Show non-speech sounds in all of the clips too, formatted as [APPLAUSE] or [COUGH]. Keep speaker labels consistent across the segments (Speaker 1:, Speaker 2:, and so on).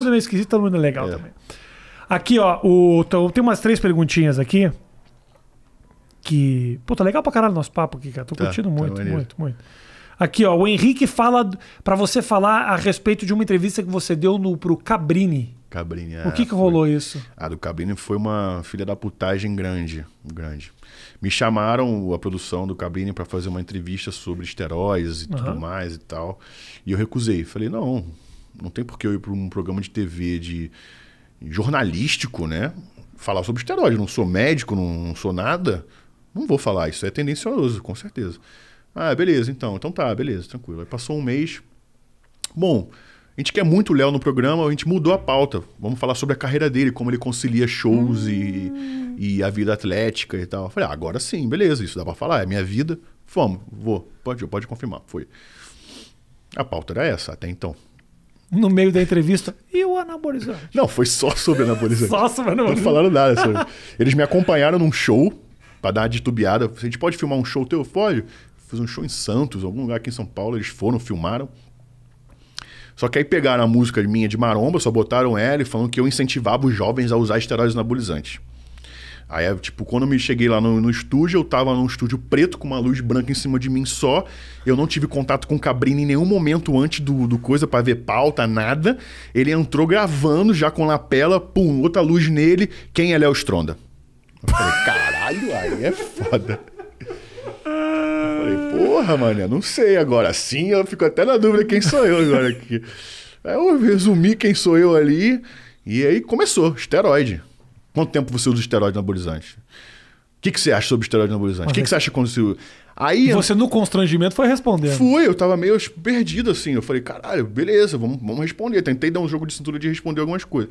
Speaker 1: mundo é esquisito, todo mundo é legal é. também. Aqui, ó, o, tem umas três perguntinhas aqui. Que. Pô, tá legal pra caralho nosso papo aqui, cara. Tô tá, curtindo tá muito, tá muito, muito. Aqui, ó, o Henrique fala para você falar a respeito de uma entrevista que você deu no, pro Cabrini.
Speaker 2: Cabrini, é. O que, ah, que foi... rolou isso? Ah, do Cabrini foi uma filha da putagem grande. Grande. Me chamaram a produção do Cabrini para fazer uma entrevista sobre esteróis e uhum. tudo mais e tal. E eu recusei. Falei, não, não tem por que eu ir para um programa de TV de jornalístico, né? Falar sobre esteroide. não sou médico, não sou nada. Não vou falar. Isso é tendencioso, com certeza. Ah, beleza, então. Então tá, beleza, tranquilo. Aí passou um mês. Bom, a gente quer muito o Léo no programa, a gente mudou a pauta. Vamos falar sobre a carreira dele, como ele concilia shows hum. e, e a vida atlética e tal. Eu falei, ah, agora sim, beleza, isso dá pra falar, é minha vida. Vamos, vou. Pode, pode confirmar, foi. A pauta era essa até então
Speaker 1: no meio da entrevista. E o anabolizante?
Speaker 2: Não, foi só sobre anabolizante. só sobre anabolizante. Não falaram nada sobre. Eles me acompanharam num show para dar uma titubeada. A gente pode filmar um show teu? Pode. Fiz um show em Santos, algum lugar aqui em São Paulo. Eles foram, filmaram. Só que aí pegaram a música minha de maromba, só botaram ela e falando que eu incentivava os jovens a usar esteroides anabolizantes. Aí, é, tipo, quando eu me cheguei lá no, no, estúdio, eu tava num estúdio preto com uma luz branca em cima de mim só. Eu não tive contato com o Cabrini em nenhum momento antes do, do coisa para ver pauta, nada. Ele entrou gravando já com lapela, pum, outra luz nele. Quem é Léo Stronda? Eu falei, caralho, aí é foda. Eu falei, porra, mané, não sei agora. Sim, eu fico até na dúvida quem sou eu agora aqui. Aí eu resumi quem sou eu ali. E aí começou, esteroide. Quanto tempo você usa esteroide anabolizante? O que, que você acha sobre esteroide anabolizante? O que, que você é acha quando você. Aí, você no constrangimento foi respondendo. Fui, eu tava meio perdido assim. Eu falei, caralho, beleza, vamos, vamos responder. Tentei dar um jogo de cintura de responder algumas coisas.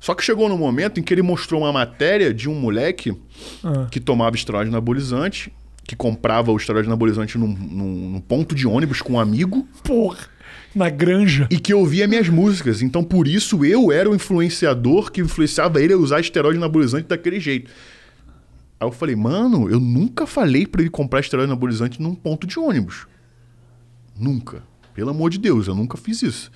Speaker 2: Só que chegou no momento em que ele mostrou uma matéria de um moleque ah. que tomava esteroide anabolizante, que comprava o esteroide anabolizante num, num, num ponto de ônibus com um amigo. Porra! na granja. E que ouvia minhas músicas. Então, por isso, eu era o influenciador que influenciava ele a usar esteroide anabolizante daquele jeito. Aí eu falei, mano, eu nunca falei para ele comprar esteroide anabolizante num ponto de ônibus. Nunca. Pelo amor de Deus, eu nunca fiz isso.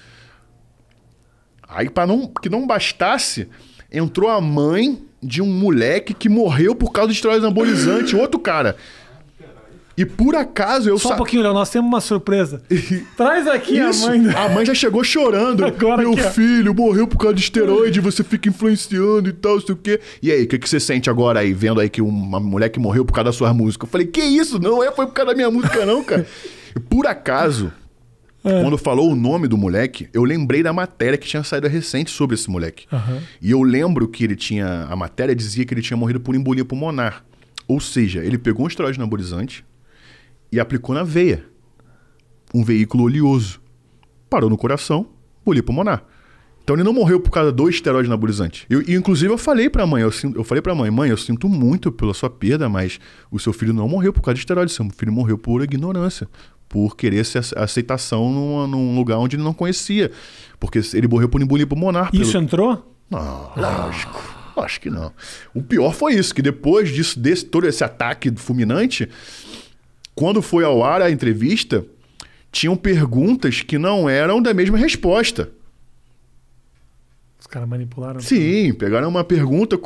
Speaker 2: Aí, para não, que não bastasse, entrou a mãe de um moleque que morreu por causa de esteroide anabolizante, outro cara. E por acaso eu... Só um pouquinho, Léo. Nós temos uma surpresa. [LAUGHS] Traz aqui Isso. a mãe. A mãe já chegou chorando. [LAUGHS] Agora Meu filho morreu por causa de esteroide. Você fica influenciando e tal, sei o quê. E aí, o que, que você sente agora aí? Vendo aí que uma mulher que morreu por causa da sua música. Eu falei, que isso? Não é, foi por causa da minha música não, cara. [LAUGHS] e por acaso... É. Quando falou o nome do moleque, eu lembrei da matéria que tinha saído recente sobre esse moleque. Uhum. E eu lembro que ele tinha. A matéria dizia que ele tinha morrido por embolia pulmonar. Ou seja, ele pegou um esteroide anabolizante, e aplicou na veia. Um veículo oleoso. Parou no coração, embolia pulmonar. Então ele não morreu por causa do esteroide anabolizante. Eu, e inclusive eu falei para a mãe, eu, eu falei para mãe, mãe, eu sinto muito pela sua perda, mas o seu filho não morreu por causa de esteroide, seu filho morreu por ignorância, por querer ser aceitação num, num, lugar onde ele não conhecia, porque ele morreu por embolia pulmonar. Isso entrou? Não, lógico. Acho que não. O pior foi isso, que depois disso, desse todo esse ataque fulminante, quando foi ao ar a entrevista, tinham perguntas que não eram da mesma resposta. Os caras manipularam? Sim, pegaram uma pergunta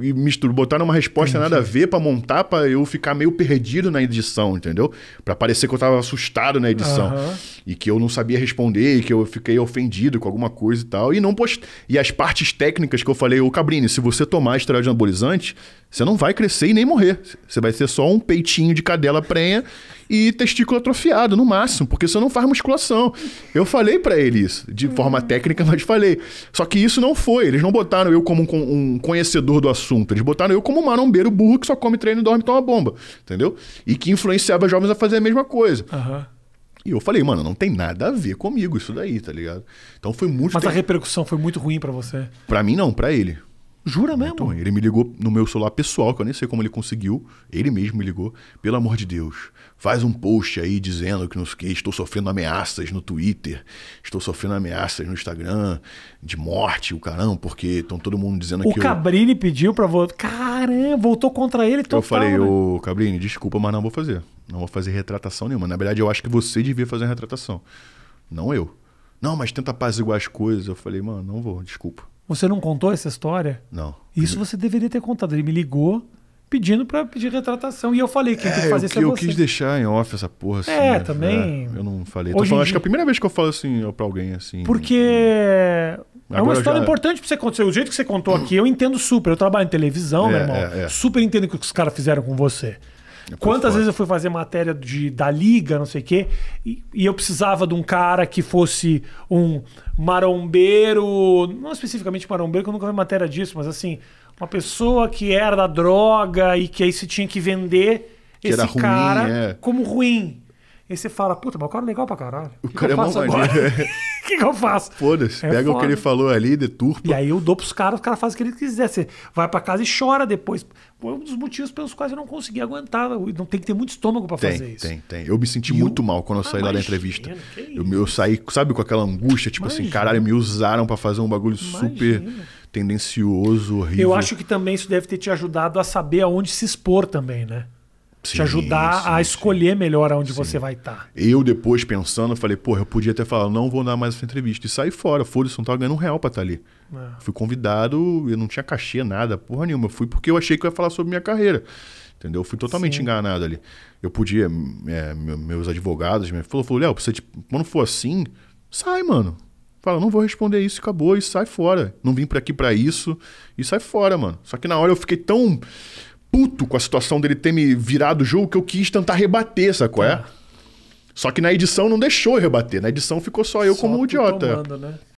Speaker 2: e misturaram, botaram uma resposta Entendi. nada a ver para montar, para eu ficar meio perdido na edição, entendeu? Para parecer que eu tava assustado na edição. E que eu não sabia responder, e que eu fiquei ofendido com alguma coisa e tal. E não post... E as partes técnicas que eu falei, ô Cabrini, se você tomar esteroide anabolizante, você não vai crescer e nem morrer. Você vai ser só um peitinho de cadela prenha e testículo atrofiado, no máximo, porque você não faz musculação. Eu falei para ele isso, de forma hum. técnica, mas falei. Só que isso não foi. Eles não botaram eu como um, um conhecedor do assunto. Eles botaram eu como um marombeiro burro que só come, treino, dorme e toma bomba. Entendeu? E que influenciava jovens a fazer a mesma coisa. Uhum. E eu falei, mano, não tem nada a ver comigo isso daí, tá ligado? Então foi muito. Mas tempo... a repercussão foi
Speaker 1: muito ruim para você?
Speaker 2: Para mim não, para ele. Jura mesmo? ele me ligou no meu celular pessoal, que eu nem sei como ele conseguiu. Ele mesmo me ligou. Pelo amor de Deus, faz um post aí dizendo que, nos, que estou sofrendo ameaças no Twitter, estou sofrendo ameaças no Instagram, de morte, o caramba, porque estão todo mundo dizendo o que. O
Speaker 1: Cabrini eu... pediu pra voltar. Caramba, voltou contra ele total. Eu falei, né? ô
Speaker 2: Cabrini, desculpa, mas não vou fazer. Não vou fazer retratação nenhuma. Na verdade, eu acho que você devia fazer a retratação. Não eu. Não, mas tenta apaziguar as coisas. Eu falei, mano, não vou, desculpa.
Speaker 1: Você não contou essa história? Não. Isso você deveria ter contado. Ele me ligou pedindo para pedir retratação. E eu falei que é, tem que fazer é isso Eu quis
Speaker 2: deixar em off essa porra assim. É, né? também. É, eu não falei. Hoje falando, Acho que é a primeira vez que eu falo assim para alguém assim. Né? Porque
Speaker 1: é uma história já... importante para você acontecer. O jeito que você contou aqui, eu entendo super. Eu trabalho em televisão, é, meu irmão. É, super entendo o que os caras fizeram com você. É Quantas vezes eu fui fazer matéria de, da liga, não sei o quê, e, e, eu precisava de um cara que fosse um marombeiro, não especificamente marombeiro, que eu nunca vi matéria disso, mas assim, uma pessoa que era da droga e que aí se tinha que vender que esse ruim, cara é. como ruim. E você fala, puta, mas o cara é legal pra caralho. O que cara que é mó [LAUGHS] que, que eu faço? Foda-se, é pega foda. o que ele falou ali, deturpa. E aí eu dou pros caras, os caras fazem o que ele quiser. Você vai para casa e chora depois. Foi um dos motivos pelos quais eu não consegui aguentar. Não tem que ter muito estômago para fazer isso. Tem,
Speaker 2: tem. Eu me senti e muito eu... mal quando eu ah, saí ah, lá da entrevista. Eu, eu, saí, sabe, com aquela angústia, tipo assim, imagina. assim, caralho, me usaram para fazer um bagulho imagina. super tendencioso, horrível. Eu acho
Speaker 1: que também isso deve ter te ajudado a saber aonde se expor também, né? Sim, te ajudar sim, a escolher sim. melhor aonde você vai estar. Tá.
Speaker 2: Eu depois pensando, eu falei, porra, eu podia até falar, não vou dar mais essa entrevista. E saí fora, foda-se, não tava ganhando um real pra estar tá ali. Ah. Fui convidado, eu não tinha cachê, nada, porra nenhuma. Eu fui porque eu achei que eu ia falar sobre minha carreira. Entendeu? Eu fui totalmente enganado ali. Eu podia, é, meus advogados me falou, falou, Léo, você, tipo, quando for assim, sai, mano. Fala, não vou responder isso, acabou, e sai fora. Não vim para aqui para isso, e sai fora, mano. Só que na hora eu fiquei tão puto com a situação dele ter me virado o jogo que eu quis tentar rebater, sacou? É. Tá. Só que na edição não deixou eu rebater. Na edição ficou só eu só como idiota.
Speaker 1: Tomando, né?